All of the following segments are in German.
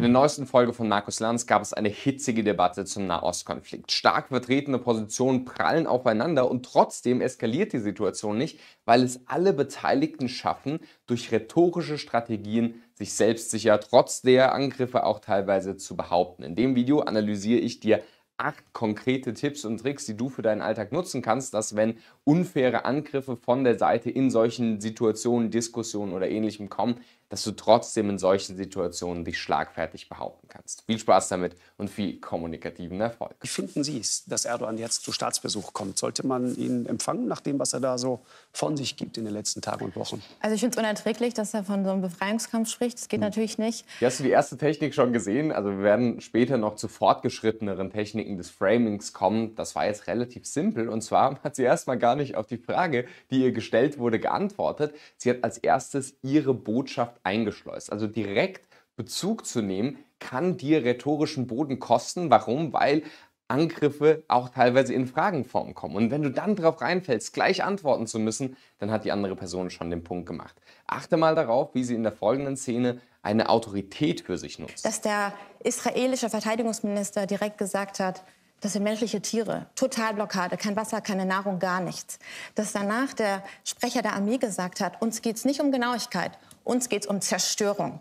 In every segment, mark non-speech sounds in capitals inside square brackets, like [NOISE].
In der neuesten Folge von Markus Lanz gab es eine hitzige Debatte zum Nahostkonflikt. Stark vertretene Positionen prallen aufeinander und trotzdem eskaliert die Situation nicht, weil es alle Beteiligten schaffen, durch rhetorische Strategien sich selbstsicher trotz der Angriffe auch teilweise zu behaupten. In dem Video analysiere ich dir acht konkrete Tipps und Tricks, die du für deinen Alltag nutzen kannst, dass wenn unfaire Angriffe von der Seite in solchen Situationen, Diskussionen oder ähnlichem kommen, dass du trotzdem in solchen Situationen dich schlagfertig behaupten kannst. Viel Spaß damit und viel kommunikativen Erfolg. Wie finden Sie es, dass Erdogan jetzt zu Staatsbesuch kommt? Sollte man ihn empfangen nach dem, was er da so von sich gibt in den letzten Tagen und Wochen? Also ich finde es unerträglich, dass er von so einem Befreiungskampf spricht. Das geht hm. natürlich nicht. Hier hast du die erste Technik schon gesehen. Also wir werden später noch zu fortgeschritteneren Techniken des Framings kommen. Das war jetzt relativ simpel. Und zwar [LAUGHS] hat sie erstmal gar nicht auf die Frage, die ihr gestellt wurde, geantwortet. Sie hat als erstes ihre Botschaft eingeschleust. Also direkt Bezug zu nehmen, kann dir rhetorischen Boden kosten. Warum? Weil Angriffe auch teilweise in Fragenform kommen. Und wenn du dann darauf reinfällst, gleich antworten zu müssen, dann hat die andere Person schon den Punkt gemacht. Achte mal darauf, wie sie in der folgenden Szene eine Autorität für sich nutzt. Dass der israelische Verteidigungsminister direkt gesagt hat, das sind menschliche Tiere. Totalblockade, kein Wasser, keine Nahrung, gar nichts. Dass danach der Sprecher der Armee gesagt hat, uns geht es nicht um Genauigkeit, uns geht es um Zerstörung.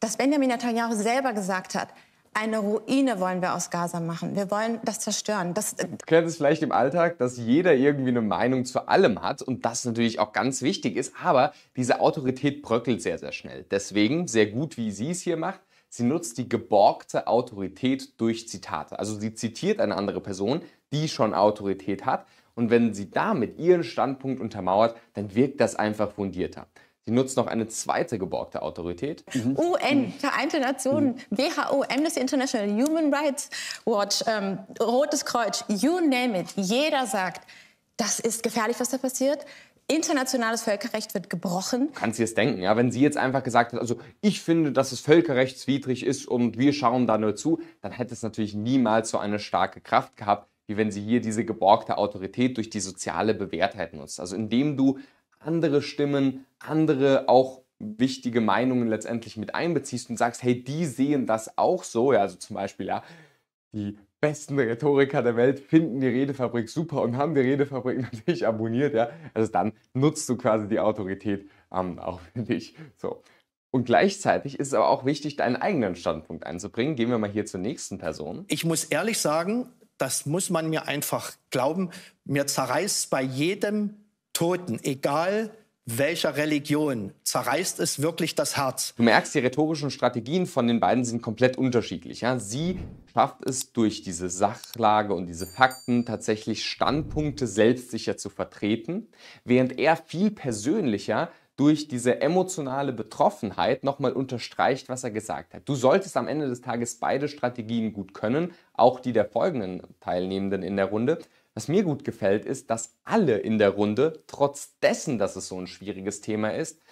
Dass Benjamin Netanyahu selber gesagt hat, eine Ruine wollen wir aus Gaza machen. Wir wollen das zerstören. Das äh, erklärt es vielleicht im Alltag, dass jeder irgendwie eine Meinung zu allem hat und das natürlich auch ganz wichtig ist. Aber diese Autorität bröckelt sehr, sehr schnell. Deswegen, sehr gut, wie sie es hier macht, sie nutzt die geborgte Autorität durch Zitate. Also sie zitiert eine andere Person, die schon Autorität hat. Und wenn sie damit ihren Standpunkt untermauert, dann wirkt das einfach fundierter. Die nutzt noch eine zweite geborgte Autorität. Mhm. UN, mhm. Vereinte Nationen, mhm. WHO, Amnesty International, Human Rights Watch, ähm, Rotes Kreuz, you name it. Jeder sagt, das ist gefährlich, was da passiert. Internationales Völkerrecht wird gebrochen. Kann sie es denken, ja? Wenn sie jetzt einfach gesagt hat, also ich finde, dass es völkerrechtswidrig ist und wir schauen da nur zu, dann hätte es natürlich niemals so eine starke Kraft gehabt, wie wenn sie hier diese geborgte Autorität durch die soziale Bewährtheit nutzt. Also indem du andere Stimmen, andere auch wichtige Meinungen letztendlich mit einbeziehst und sagst, hey, die sehen das auch so. Ja, also zum Beispiel, ja, die besten Rhetoriker der Welt finden die Redefabrik super und haben die Redefabrik [LAUGHS] natürlich abonniert, ja. Also dann nutzt du quasi die Autorität ähm, auch für dich. So. Und gleichzeitig ist es aber auch wichtig, deinen eigenen Standpunkt einzubringen. Gehen wir mal hier zur nächsten Person. Ich muss ehrlich sagen, das muss man mir einfach glauben. Mir zerreißt bei jedem Toten, egal welcher Religion, zerreißt es wirklich das Herz. Du merkst, die rhetorischen Strategien von den beiden sind komplett unterschiedlich. Ja? Sie schafft es durch diese Sachlage und diese Fakten tatsächlich Standpunkte selbstsicher zu vertreten, während er viel persönlicher durch diese emotionale Betroffenheit nochmal unterstreicht, was er gesagt hat. Du solltest am Ende des Tages beide Strategien gut können, auch die der folgenden Teilnehmenden in der Runde. Was mir gut gefällt, ist, dass alle in der Runde, trotz dessen, dass es so ein schwieriges Thema ist,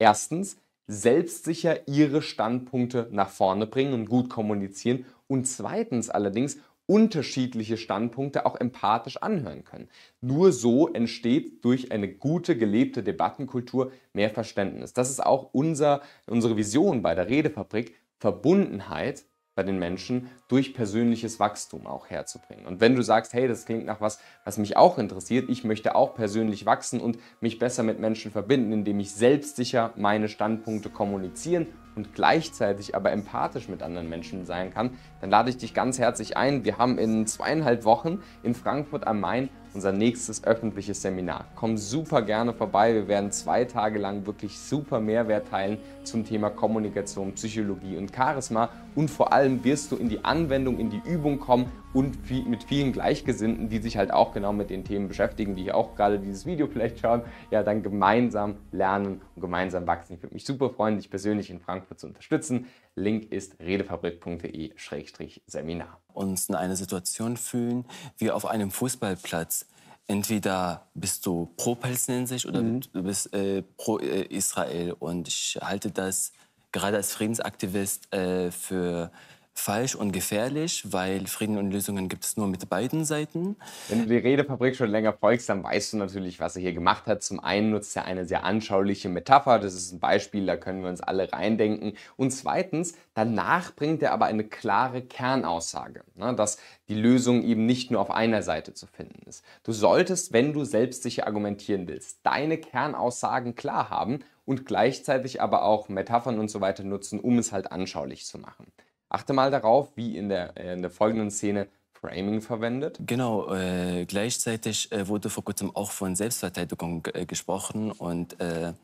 erstens selbstsicher ihre Standpunkte nach vorne bringen und gut kommunizieren und zweitens allerdings unterschiedliche Standpunkte auch empathisch anhören können. Nur so entsteht durch eine gute gelebte Debattenkultur mehr Verständnis. Das ist auch unser, unsere Vision bei der Redefabrik, Verbundenheit bei den Menschen durch persönliches Wachstum auch herzubringen. Und wenn du sagst, hey, das klingt nach was, was mich auch interessiert, ich möchte auch persönlich wachsen und mich besser mit Menschen verbinden, indem ich selbstsicher meine Standpunkte kommunizieren und gleichzeitig aber empathisch mit anderen Menschen sein kann, dann lade ich dich ganz herzlich ein. Wir haben in zweieinhalb Wochen in Frankfurt am Main unser nächstes öffentliches Seminar. Komm super gerne vorbei. Wir werden zwei Tage lang wirklich super Mehrwert teilen zum Thema Kommunikation, Psychologie und Charisma. Und vor allem wirst du in die Anwendung, in die Übung kommen und mit vielen Gleichgesinnten, die sich halt auch genau mit den Themen beschäftigen, die auch gerade dieses Video vielleicht schauen, ja, dann gemeinsam lernen und gemeinsam wachsen. Ich würde mich super freuen, dich persönlich in Frankfurt zu unterstützen. Link ist redefabrik.de-seminar. Uns in eine Situation fühlen wie auf einem Fußballplatz entweder bist du pro Palästinensisch oder mhm. du bist äh, pro Israel. Und ich halte das gerade als Friedensaktivist äh, für falsch und gefährlich, weil Frieden und Lösungen gibt es nur mit beiden Seiten. Wenn du die Redefabrik schon länger folgst, dann weißt du natürlich, was er hier gemacht hat. Zum einen nutzt er eine sehr anschauliche Metapher, das ist ein Beispiel, da können wir uns alle reindenken. Und zweitens, danach bringt er aber eine klare Kernaussage, ne, dass die Lösung eben nicht nur auf einer Seite zu finden ist. Du solltest, wenn du selbstsicher argumentieren willst, deine Kernaussagen klar haben und gleichzeitig aber auch Metaphern und so weiter nutzen, um es halt anschaulich zu machen. Achte mal darauf, wie in der, äh, in der folgenden Szene Framing verwendet. Genau, äh, gleichzeitig äh, wurde vor kurzem auch von Selbstverteidigung äh, gesprochen. Und äh,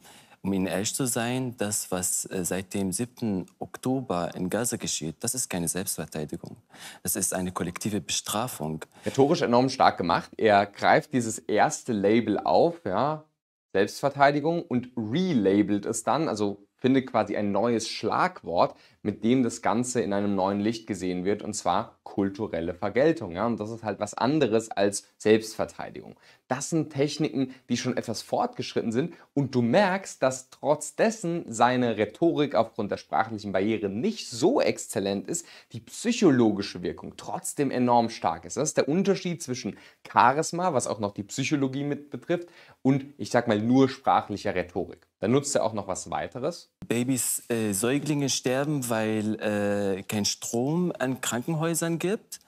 um Ihnen ehrlich zu sein, das, was seit dem 7. Oktober in Gaza geschieht, das ist keine Selbstverteidigung. Das ist eine kollektive Bestrafung. Rhetorisch enorm stark gemacht. Er greift dieses erste Label auf, ja, Selbstverteidigung, und relabelt es dann, also finde quasi ein neues Schlagwort, mit dem das Ganze in einem neuen Licht gesehen wird, und zwar kulturelle Vergeltung. Ja? Und das ist halt was anderes als Selbstverteidigung. Das sind Techniken, die schon etwas fortgeschritten sind und du merkst, dass trotz dessen seine Rhetorik aufgrund der sprachlichen Barriere nicht so exzellent ist, die psychologische Wirkung trotzdem enorm stark ist. Das ist der Unterschied zwischen Charisma, was auch noch die Psychologie mit betrifft, und ich sag mal nur sprachlicher Rhetorik. Dann nutzt er auch noch was weiteres. Babys, äh, Säuglinge sterben, weil äh, kein Strom an Krankenhäusern gibt.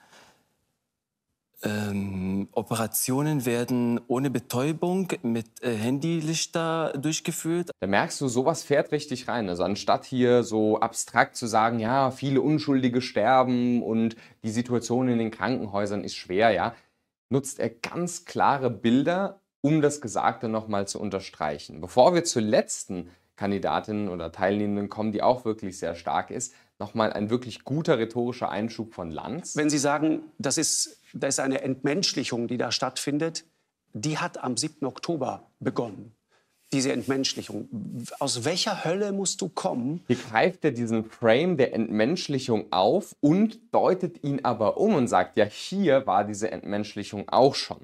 Ähm, Operationen werden ohne Betäubung mit äh, Handylichter durchgeführt. Da merkst du, sowas fährt richtig rein. Also anstatt hier so abstrakt zu sagen, ja, viele Unschuldige sterben und die Situation in den Krankenhäusern ist schwer, ja, nutzt er ganz klare Bilder um das Gesagte nochmal zu unterstreichen. Bevor wir zur letzten Kandidatin oder Teilnehmenden kommen, die auch wirklich sehr stark ist, nochmal ein wirklich guter rhetorischer Einschub von Lanz. Wenn Sie sagen, das ist, das ist eine Entmenschlichung, die da stattfindet, die hat am 7. Oktober begonnen diese Entmenschlichung. Aus welcher Hölle musst du kommen? Hier greift er diesen Frame der Entmenschlichung auf und deutet ihn aber um und sagt, ja, hier war diese Entmenschlichung auch schon.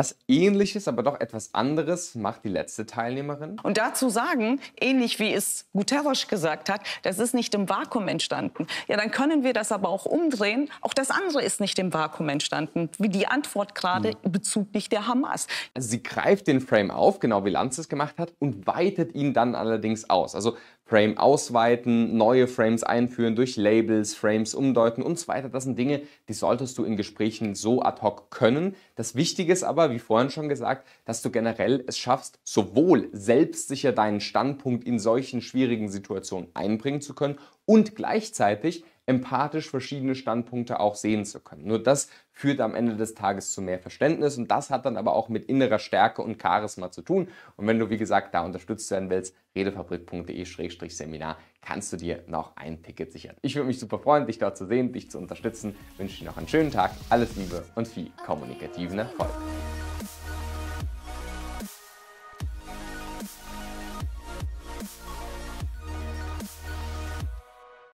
Was ähnliches, aber doch etwas anderes macht die letzte Teilnehmerin. Und dazu sagen, ähnlich wie es Guterres gesagt hat, das ist nicht im Vakuum entstanden. Ja, dann können wir das aber auch umdrehen. Auch das andere ist nicht im Vakuum entstanden. Wie die Antwort gerade hm. bezüglich der Hamas. Also sie greift den Frame auf, genau wie Lanz es gemacht hat, und weitet ihn dann allerdings aus. Also Frame ausweiten, neue Frames einführen, durch Labels, Frames umdeuten und so weiter. Das sind Dinge, die solltest du in Gesprächen so ad hoc können. Das Wichtige ist aber, wie vorhin schon gesagt, dass du generell es schaffst, sowohl selbstsicher deinen Standpunkt in solchen schwierigen Situationen einbringen zu können und gleichzeitig empathisch verschiedene Standpunkte auch sehen zu können. Nur das führt am Ende des Tages zu mehr Verständnis und das hat dann aber auch mit innerer Stärke und Charisma zu tun. Und wenn du, wie gesagt, da unterstützt werden willst, redefabrik.de-seminar kannst du dir noch ein Ticket sichern. Ich würde mich super freuen, dich dort zu sehen, dich zu unterstützen. Ich wünsche dir noch einen schönen Tag, alles Liebe und viel kommunikativen Erfolg.